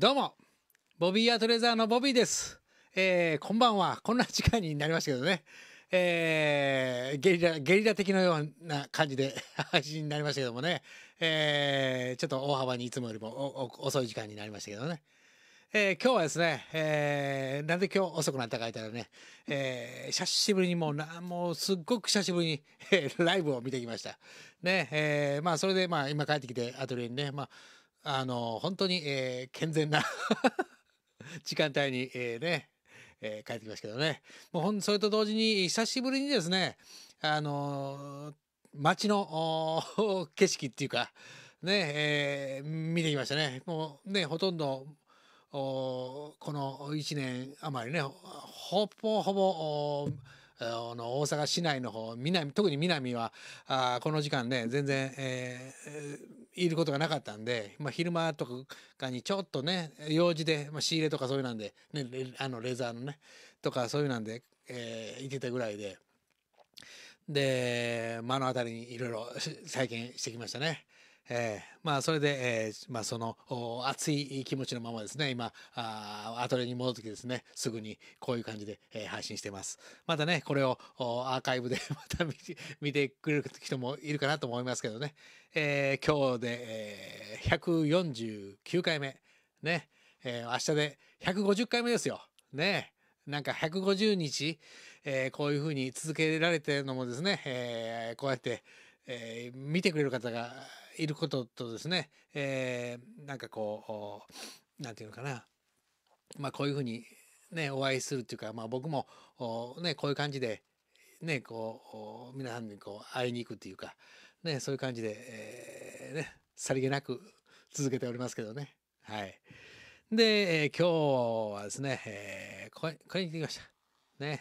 どうも、ボビーアトレザーのボビーです。えー、こんばんは。こんな時間になりましたけどね。えー、ゲリラ、ゲリラ的のような感じで配 信になりましたけどもね。えー、ちょっと大幅にいつもよりも遅い時間になりましたけどね。えー、今日はですね、えー、なんで今日遅くなったか言ったらね、えー、久しぶりにもうな、もうすっごく久しぶりに、えー、ライブを見てきました。ね、えー、まあそれでまあ今帰ってきてアトリエにね、まああの、本当に、えー、健全な 時間帯に、えー、ね、えー、帰ってきましたけどね。もうほん、それと同時に、久しぶりにですね、あのー、街の景色っていうか、ね、えー、見てきましたね。もうね、ほとんど、おこの1年余りね、ほぼほぼ、あの大阪市内の方南特に南はあこの時間ね全然、えー、いることがなかったんで、まあ、昼間とかにちょっとね用事で、まあ、仕入れとかそういうなんで、ね、あのレザーのねとかそういうなんで、えー、行ってたぐらいでで目の当たりにいろいろ再建してきましたね。えー、まあそれで、えー、まあその熱い気持ちのままですね今あアトレに戻ってきてですねすぐにこういう感じで、えー、配信してますまたねこれをアーカイブで また見てくれる人もいるかなと思いますけどね、えー、今日で、えー、149回目ね、えー、明日で150回目ですよねなんか150日、えー、こういうふうに続けられてるのもですね、えー、こうやって、えー、見てくれる方がいることとですね、えー、なんかこう何て言うのかな、まあ、こういうふうに、ね、お会いするっていうか、まあ、僕も、ね、こういう感じで、ね、こう皆さんにこう会いに行くっていうか、ね、そういう感じで、えー、ね、さりげなく続けておりますけどね。はい、で、えー、今日はですね、えー、ここれに行ってきました。ね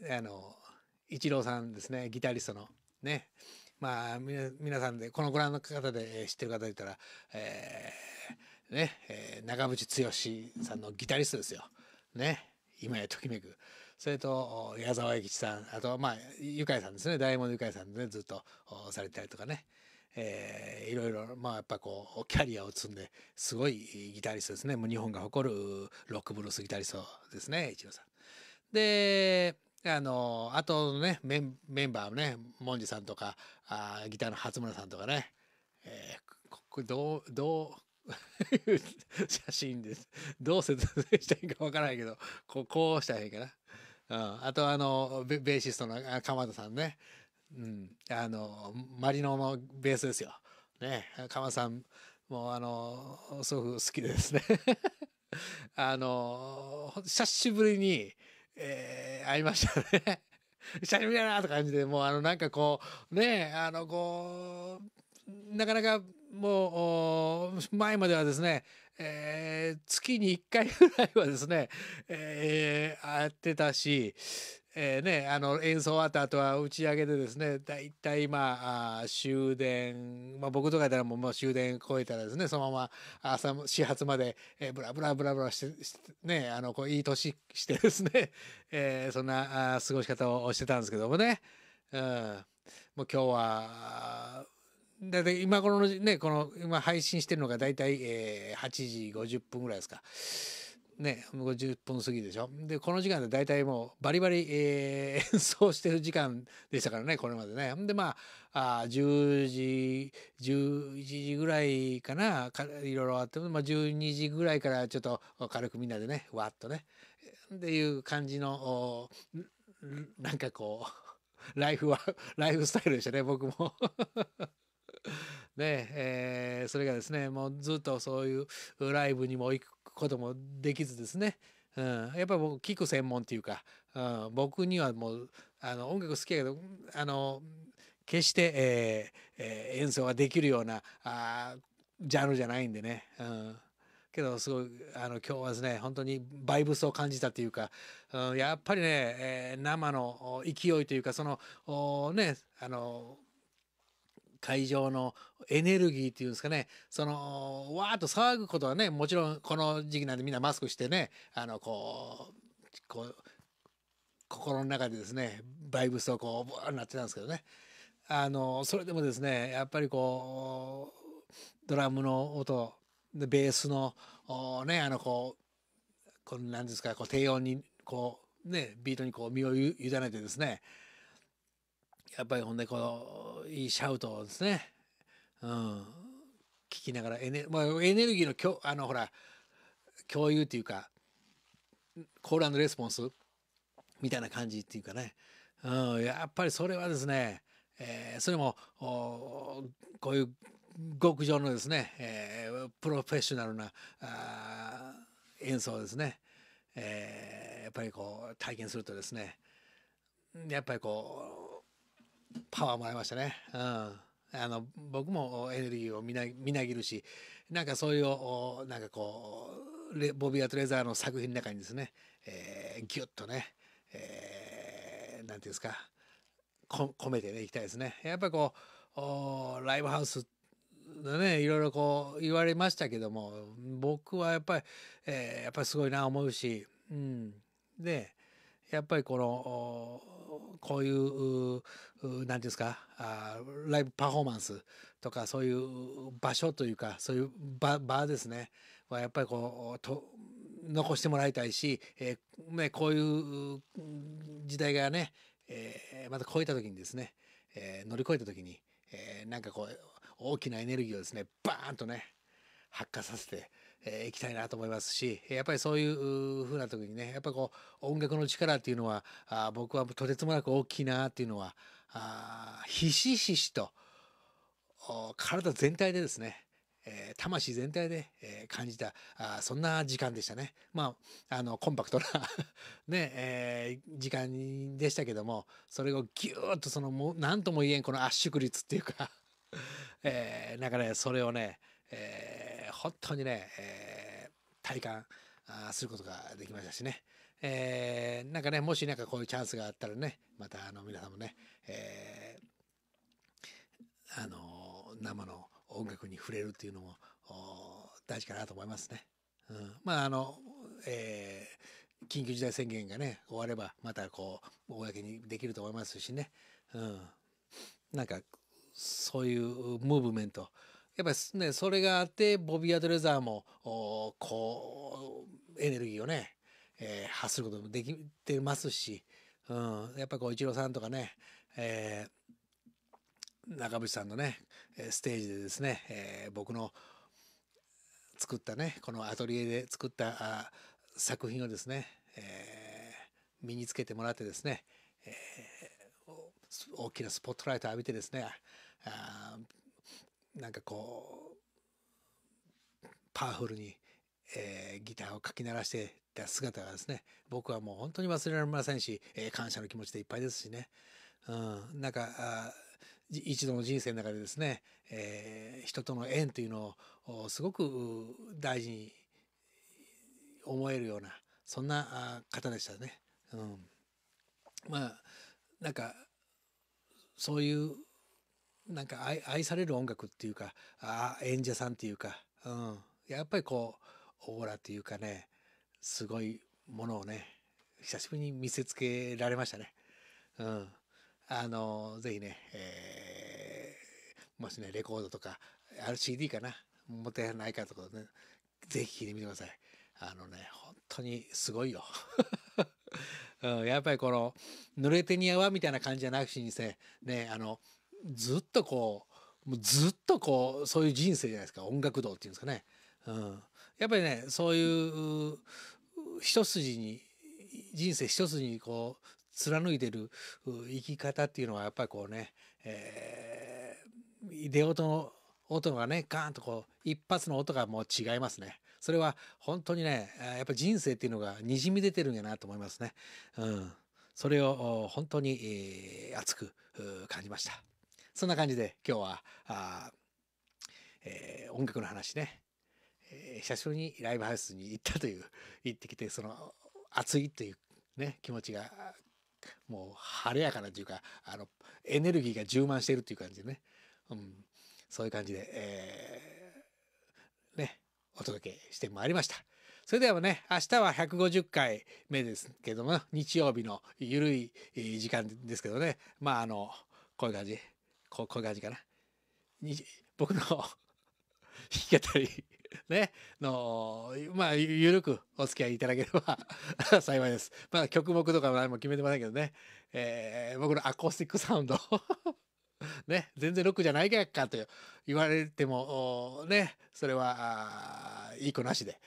えー、あのイチローさんですねギタリストのねまあ皆さんでこのご覧の方で知ってる方いたら、えー、ね、えー、長渕剛さんのギタリストですよ。ね。今やときめく。それと矢沢永吉さんあとまあゆかいさんですね大門ゆかいさんで、ね、ずっとされたりとかね。えー、いろいろ、まあ、やっぱこうキャリアを積んですごいギタリストですねもう日本が誇るロックブルースギタリストですね一郎さん。であの、あとね、メンバーね、モンジさんとか、あギターの初村さんとかね、えー、これどう、どう、写真です。どう説明したらいいかわからないけど、ここうしたらいいかな。うん、あとあのベーシストの鎌田さんね、うん、あのマリノのベースですよ。ね鎌田さんもあのすごく好きでですね あの久しぶりに、えー会いましたね。久しぶりだなって感じで、もうあのなんかこう、ね、あのこう、なかなかもう、前まではですね、えー、月に1回ぐらいはですね、えー、会ってたし、えーね、あの演奏終わった後は打ち上げでですね大体まあ終電、まあ、僕とかやったらもう終電超えたらですねそのまま朝始発まで、えー、ブラブラブラブラしてしてねあのこういい年してですね、えー、そんなあ過ごし方をしてたんですけどもね、うん、もう今日はだいたい今頃のねこの今配信してるのが大体、えー、8時50分ぐらいですか。ね50分過ぎでしょでこの時間で大体もうバリバリ、えー、演奏してる時間でしたからねこれまでねでまああ10時11時ぐらいかないろいろあって、まあ、12時ぐらいからちょっと軽くみんなでねわっとねっていう感じのなんかこう ライフは ライフスタイルでしたね僕も。で、えー、それがですねもうずっとそういうライブにも行くこともできずですね、うん、やっぱり僕聞く専門っていうか、うん、僕にはもうあの音楽好きやけどあの決して、えーえー、演奏ができるようなあジャンルじゃないんでね、うん、けどすごいあの今日はですね本当にバイブスを感じたというか、うん、やっぱりね、えー、生の勢いというかそのねあの会場のエネルギーっていうんですかねそのわーっと騒ぐことはねもちろんこの時期なんでみんなマスクしてねあのこうこう心の中でですねバイブスをこうブワーなってたんですけどねあのそれでもですねやっぱりこうドラムの音でベースのねあのこうこの何ですかこう低音にこうねビートにこう身を委ねてですねやっぱりほんでこのいいシャウトですね、うん、聞きながらエネ,、まあ、エネルギーのきょあのほら共有っていうかコールレスポンスみたいな感じっていうかね、うん、やっぱりそれはですね、えー、それもこういう極上のですね、えー、プロフェッショナルなあ演奏ですね、えー、やっぱりこう体験するとですねやっぱりこうパワーもらいましたね。うん、あの僕もエネルギーをみなみなぎるしなんかそういうなんかこうボビー・アトレザーの作品の中にですね、えー、ギュッとね、えー、なんていうんですかこ込めてねいきたいですね。やっぱりこうおライブハウスのねいろいろこう言われましたけども僕はやっぱり、えー、やっぱりすごいな思うし、うん、でやっぱりこのこういう何て言うんですかあライブパフォーマンスとかそういう場所というかそういう場場ですねはやっぱりこうと残してもらいたいし、えー、ね、こういう時代がね、えー、また超えた時にですね、えー、乗り越えた時に、えなんかこう大きなエネルギーをですねバーンとね発火させてえー、いきたいなと思いますしやっぱりそういうふうな時にねやっぱこう音楽の力っていうのはあ僕はとてつもなく大きいなっていうのはあひしひしと体全体でですねえー、魂全体で、えー、感じたあそんな時間でしたね。まあ、あのコンパクトな ね、えー、時間でしたけどもそれをギューッとそのも何とも言えんこの圧縮率っていうか えー、だかね、それをね、えー本当にね、えー、体感あすることができましたしね、えー、なんかねもしなんかこういうチャンスがあったらねまたあの皆さんもね、えー、あの生の音楽に触れるっていうのも大事かなと思いますね。うん、まああの、えー、緊急事態宣言がね終わればまたこう公にできると思いますしね、うん、なんかそういうムーブメントやっぱりねそれがあってボビー・アドレザーもこうエネルギーをね、えー、発することもできてますし、うん、やっぱこうイチローさんとかね、えー、中渕さんのねステージでですね、えー、僕の作ったねこのアトリエで作った作品をですね、えー、身につけてもらってですね、えー、大きなスポットライト浴びてですねあなんかこうパワフルに、えー、ギターをかき鳴らしてた姿がですね僕はもう本当に忘れられませんし、えー、感謝の気持ちでいっぱいですしね、うん、なんかあ一度の人生の中でですね、えー、人との縁というのをすごく大事に思えるようなそんな方でしたね。うん、まあなんかそういうなんか愛愛される音楽っていうかあ演者さんっていうか、うん、やっぱりこうオーラっていうかねすごいものをね久しぶりに見せつけられましたね。うん、あのぜひね、えー、もしねレコードとか RCD かな持てないかとかねぜひ聴いてみてください。あのね本当にすごいよ。うん、やっぱりこの濡れて似合うみたいな感じじゃなくしにせねあのずっとこうもうずっとこうそういう人生じゃないですか音楽道っていうんですかね、うん、やっぱりねそういう一筋に人生一筋にこう貫いてる生き方っていうのはやっぱりこうね、えー、出音の音がねガーンとこう一発の音がもう違いますね。それは本当にねやっぱ人生っていうのがにじみ出てるんやなと思いますね。うん、それを本当に、えー、熱く感じました。そんな感じで今日はあ、えー、音楽の話ね、えー、久しぶりにライブハウスに行ったという行ってきてその熱いという、ね、気持ちがもう晴れやかなというかあのエネルギーが充満しているという感じでね、うん、そういう感じで、えー、ねお届けしてまいりました。それではね、明日は150回目ですけども、日曜日のゆるい時間ですけどね、まああの、こういう感じ。こうこういう感じかな。に僕の弾き語りね、の、まあ、ゆるくお付き合いいただければ 幸いです。まあ、曲目とか何も決めてませんけどね、えー、僕のアコースティックサウンド ね、全然ロックじゃないかと言われても、ね、それは、いい子なしで。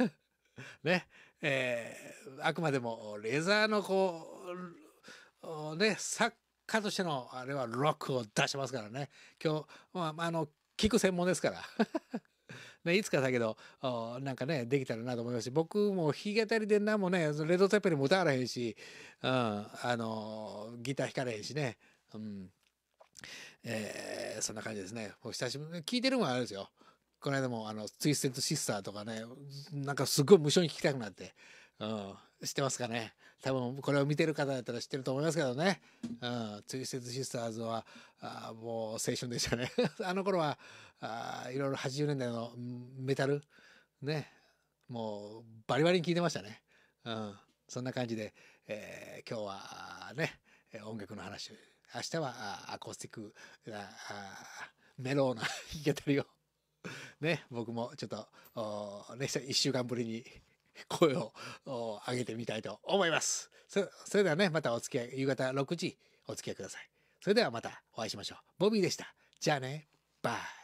ね、えー、あくまでも、レザーのこう、ね、サッ家としてのあれはロックを出しますからね今日、まあ、あの聞く専門ですから。ね、いつかだけどなんかねできたらなと思いますし僕も弾き語りで何もねレッド・テッペルも歌われへんし、うん、あのギター弾かれへんしね、うんえー、そんな感じですねもう久しぶりに聞いてるもんあれですよこの間もあのツイステッド・シスターとかねなんかすごい無性に聴きたくなってうん、知ってますかね多分これを見てる方だったら知ってると思いますけどね、うん、ツイステッドシスターズはあもう青春でしたね あの頃はあいろいろ80年代のメタルねもうバリバリに聴いてましたね、うん、そんな感じで、えー、今日はね音楽の話明日はアコースティックメローな弾き語りをね僕もちょっと、ね、1週間ぶりに声を上げてみたいと思いますそれではねまたお付き合い夕方6時お付き合いくださいそれではまたお会いしましょうボビーでしたじゃあねバイ